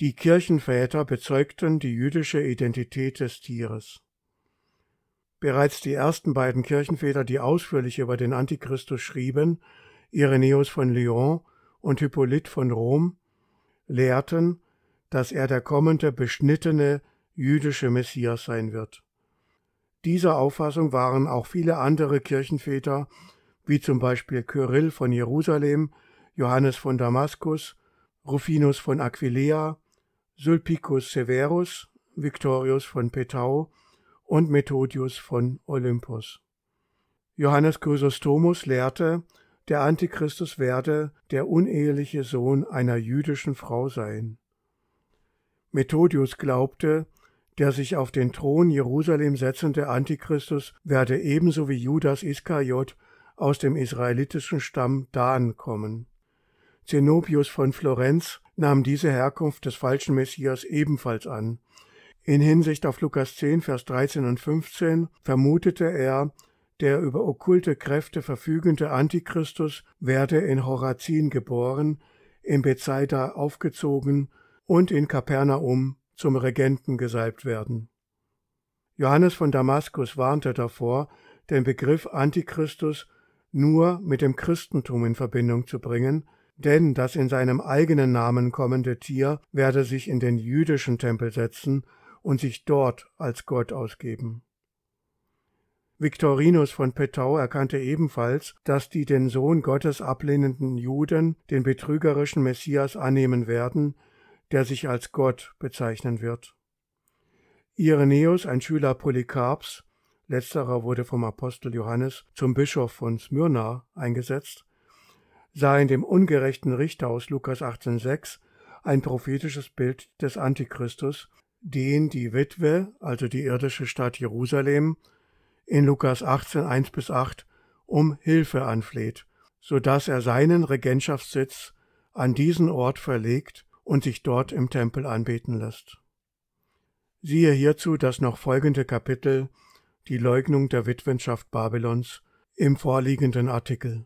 Die Kirchenväter bezeugten die jüdische Identität des Tieres. Bereits die ersten beiden Kirchenväter, die ausführlich über den Antichristus schrieben, Irenäus von Lyon und Hippolyt von Rom, lehrten, dass er der kommende beschnittene jüdische Messias sein wird. Dieser Auffassung waren auch viele andere Kirchenväter, wie zum Beispiel Kyrill von Jerusalem, Johannes von Damaskus, Rufinus von Aquileia, Sulpicus Severus, Victorius von Petau und Methodius von Olympus. Johannes Chrysostomus lehrte, der Antichristus werde der uneheliche Sohn einer jüdischen Frau sein. Methodius glaubte, der sich auf den Thron Jerusalem setzende Antichristus werde ebenso wie Judas Iskariot aus dem israelitischen Stamm Dan kommen. Zenobius von Florenz nahm diese Herkunft des falschen Messias ebenfalls an. In Hinsicht auf Lukas 10, Vers 13 und 15 vermutete er, der über okkulte Kräfte verfügende Antichristus werde in Horazin geboren, in Bethsaida aufgezogen und in Kapernaum zum Regenten gesalbt werden. Johannes von Damaskus warnte davor, den Begriff Antichristus nur mit dem Christentum in Verbindung zu bringen, denn das in seinem eigenen Namen kommende Tier werde sich in den jüdischen Tempel setzen und sich dort als Gott ausgeben. Viktorinus von Pettau erkannte ebenfalls, dass die den Sohn Gottes ablehnenden Juden den betrügerischen Messias annehmen werden, der sich als Gott bezeichnen wird. Irenäus, ein Schüler Polycarps, letzterer wurde vom Apostel Johannes zum Bischof von Smyrna eingesetzt, sah in dem ungerechten Richter aus Lukas 18,6 ein prophetisches Bild des Antichristus, den die Witwe, also die irdische Stadt Jerusalem, in Lukas 18,1 bis 8 um Hilfe anfleht, so dass er seinen Regentschaftssitz an diesen Ort verlegt und sich dort im Tempel anbeten lässt. Siehe hierzu das noch folgende Kapitel, die Leugnung der Witwenschaft Babylons, im vorliegenden Artikel.